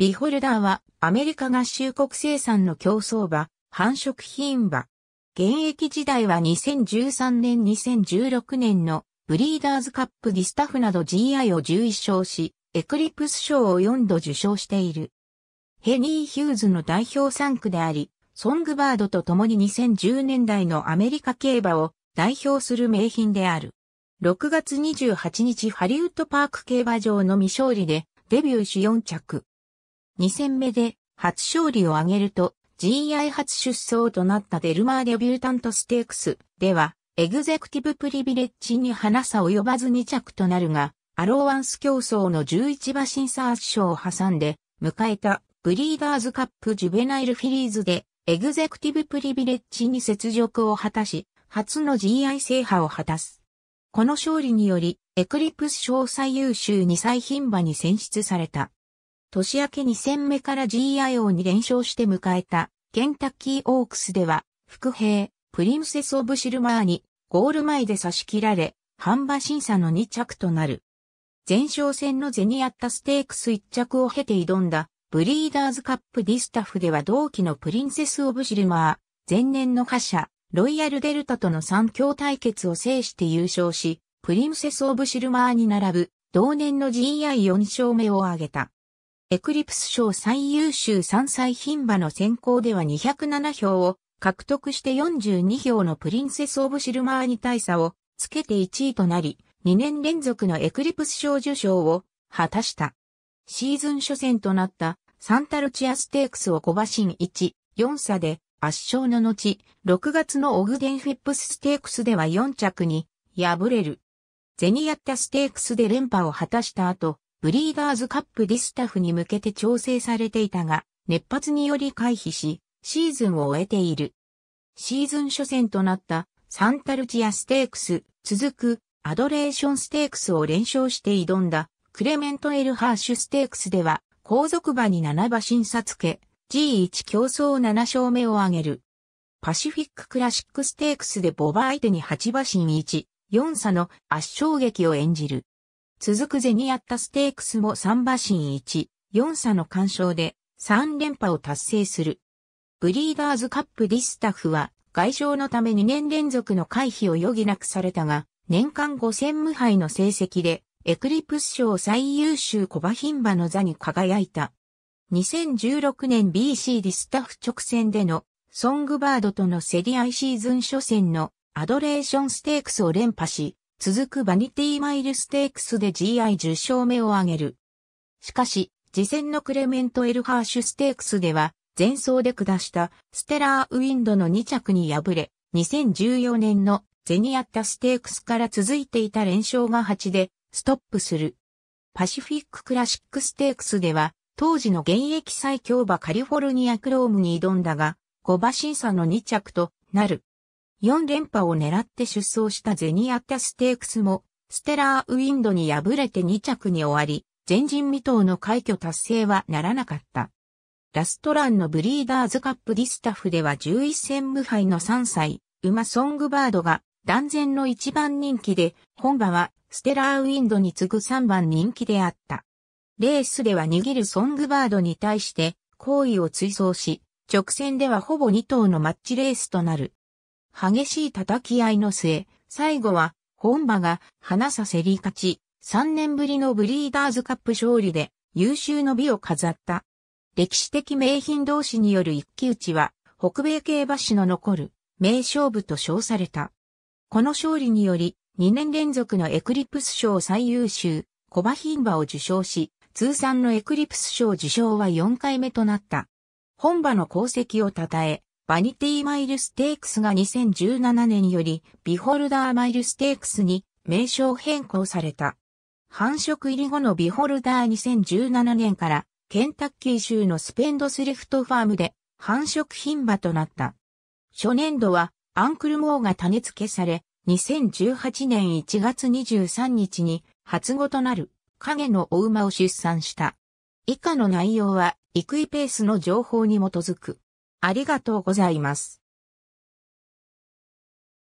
ビホルダーはアメリカ合衆国生産の競争馬、繁殖品馬。現役時代は2013年2016年のブリーダーズカップディスタフなど GI を11勝し、エクリプス賞を4度受賞している。ヘニー・ヒューズの代表3区であり、ソングバードと共に2010年代のアメリカ競馬を代表する名品である。6月28日ハリウッドパーク競馬場の未勝利でデビューし4着。2戦目で初勝利を挙げると GI 初出走となったデルマーデビュータントステークスではエグゼクティブプリビレッジに花さ及ばず2着となるがアローワンス競争の11馬審査圧勝を挟んで迎えたブリーダーズカップジュベナイルフィリーズでエグゼクティブプリビレッジに雪辱を果たし初の GI 制覇を果たす。この勝利によりエクリプス賞最優秀2歳牝馬に選出された。年明け2戦目から GIO に連勝して迎えた、ケンタッキーオークスでは、副兵、プリンセス・オブ・シルマーに、ゴール前で差し切られ、半馬審査の2着となる。前哨戦のゼニアッタステークス1着を経て挑んだ、ブリーダーズカップディスタフでは同期のプリンセス・オブ・シルマー、前年の覇者、ロイヤル・デルタとの3強対決を制して優勝し、プリンセス・オブ・シルマーに並ぶ、同年の GI4 勝目を挙げた。エクリプス賞最優秀山菜牝馬の選考では207票を獲得して42票のプリンセス・オブ・シルマーに大差をつけて1位となり、2年連続のエクリプス賞受賞を果たした。シーズン初戦となったサンタルチアステークスを小橋に1、4差で圧勝の後、6月のオグデンフィップスステークスでは4着に敗れる。ゼニアッタステークスで連覇を果たした後、ブリーダーズカップディスタフに向けて調整されていたが、熱発により回避し、シーズンを終えている。シーズン初戦となったサンタルチアステークス、続くアドレーションステークスを連勝して挑んだクレメント・エル・ハーシュステークスでは、後続馬に7馬審査付け、G1 競争7勝目を挙げる。パシフィッククラシックステークスでボバ相手に8馬審1、4差の圧勝劇を演じる。続くゼニアッタステークスも3馬身1、4差の干渉で3連覇を達成する。ブリーダーズカップディスタフは外傷のため2年連続の回避を余儀なくされたが、年間5戦無敗の成績で、エクリプス賞最優秀コバヒンバの座に輝いた。2016年 BC ディスタフ直線でのソングバードとの競り合いシーズン初戦のアドレーションステークスを連覇し、続くバニティマイルステークスで GI10 勝目を挙げる。しかし、次戦のクレメント・エルハーシュステークスでは、前走で下したステラーウィンドの2着に敗れ、2014年のゼニアッタステークスから続いていた連勝が8でストップする。パシフィッククラシックステークスでは、当時の現役最強馬カリフォルニアクロームに挑んだが、5馬審査の2着となる。4連覇を狙って出走したゼニアッタステークスも、ステラーウィンドに敗れて2着に終わり、前人未到の快挙達成はならなかった。ラストランのブリーダーズカップディスタフでは11戦無敗の3歳、馬ソングバードが断然の一番人気で、本場はステラーウィンドに次ぐ3番人気であった。レースでは握るソングバードに対して、好意を追走し、直線ではほぼ2頭のマッチレースとなる。激しい叩き合いの末、最後は、本場が花させり勝ち、3年ぶりのブリーダーズカップ勝利で優秀の美を飾った。歴史的名品同士による一騎打ちは、北米競馬史の残る名勝負と称された。この勝利により、2年連続のエクリプス賞最優秀、コバヒンバを受賞し、通算のエクリプス賞受賞は4回目となった。本場の功績を称え、バニティマイルステークスが2017年よりビホルダーマイルステークスに名称変更された。繁殖入り後のビホルダー2017年からケンタッキー州のスペンドスリフトファームで繁殖品馬となった。初年度はアンクルモーが種付けされ、2018年1月23日に初語となる影のお馬を出産した。以下の内容はイクイペースの情報に基づく。ありがとうございます。